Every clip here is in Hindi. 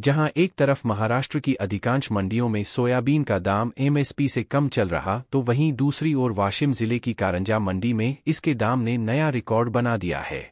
जहां एक तरफ महाराष्ट्र की अधिकांश मंडियों में सोयाबीन का दाम एमएसपी से कम चल रहा तो वहीं दूसरी ओर वाशिम जिले की कारंजा मंडी में इसके दाम ने नया रिकॉर्ड बना दिया है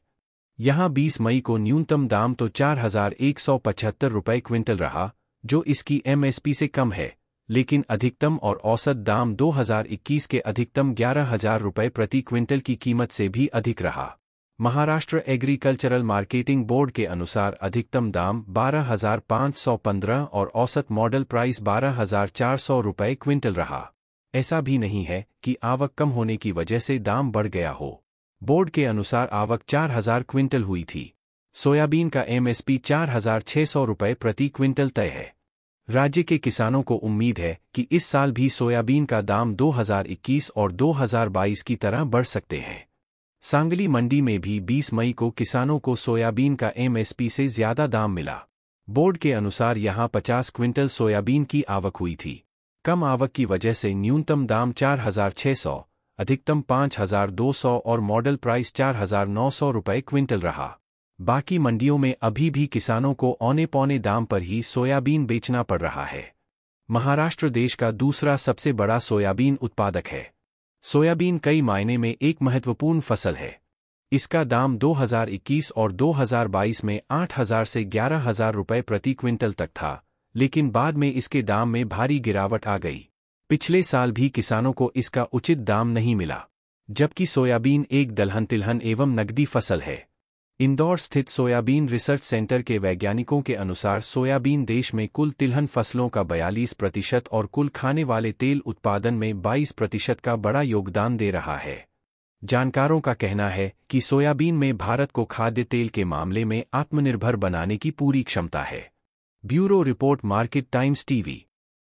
यहां 20 मई को न्यूनतम दाम तो चार हजार एक सौ पचहत्तर रुपये क्विंटल रहा जो इसकी एमएसपी से कम है लेकिन अधिकतम और औसत दाम 2021 के अधिकतम ग्यारह हजार रुपये प्रति क्विंटल की कीमत से भी अधिक रहा महाराष्ट्र एग्रीकल्चरल मार्केटिंग बोर्ड के अनुसार अधिकतम दाम 12,515 और औसत मॉडल प्राइस 12,400 रुपये क्विंटल रहा ऐसा भी नहीं है कि आवक कम होने की वजह से दाम बढ़ गया हो बोर्ड के अनुसार आवक 4,000 क्विंटल हुई थी सोयाबीन का एमएसपी 4,600 रुपये प्रति क्विंटल तय है राज्य के किसानों को उम्मीद है कि इस साल भी सोयाबीन का दाम 2021 और 2022 की तरह बढ़ सकते हैं सांगली मंडी में भी 20 मई को किसानों को सोयाबीन का एमएसपी से ज्यादा दाम मिला बोर्ड के अनुसार यहां 50 क्विंटल सोयाबीन की आवक हुई थी कम आवक की वजह से न्यूनतम दाम 4,600, अधिकतम 5,200 और मॉडल प्राइस 4,900 रुपये क्विंटल रहा बाकी मंडियों में अभी भी किसानों को औने पौने दाम पर ही सोयाबीन बेचना पड़ रहा है महाराष्ट्र देश का दूसरा सबसे बड़ा सोयाबीन उत्पादक है सोयाबीन कई मायने में एक महत्वपूर्ण फसल है इसका दाम 2021 और 2022 में 8000 से 11000 रुपये प्रति क्विंटल तक था लेकिन बाद में इसके दाम में भारी गिरावट आ गई पिछले साल भी किसानों को इसका उचित दाम नहीं मिला जबकि सोयाबीन एक दलहन तिलहन एवं नकदी फसल है इंदौर स्थित सोयाबीन रिसर्च सेंटर के वैज्ञानिकों के अनुसार सोयाबीन देश में कुल तिलहन फसलों का 42 प्रतिशत और कुल खाने वाले तेल उत्पादन में 22 प्रतिशत का बड़ा योगदान दे रहा है जानकारों का कहना है कि सोयाबीन में भारत को खाद्य तेल के मामले में आत्मनिर्भर बनाने की पूरी क्षमता है bureau report Market Times TV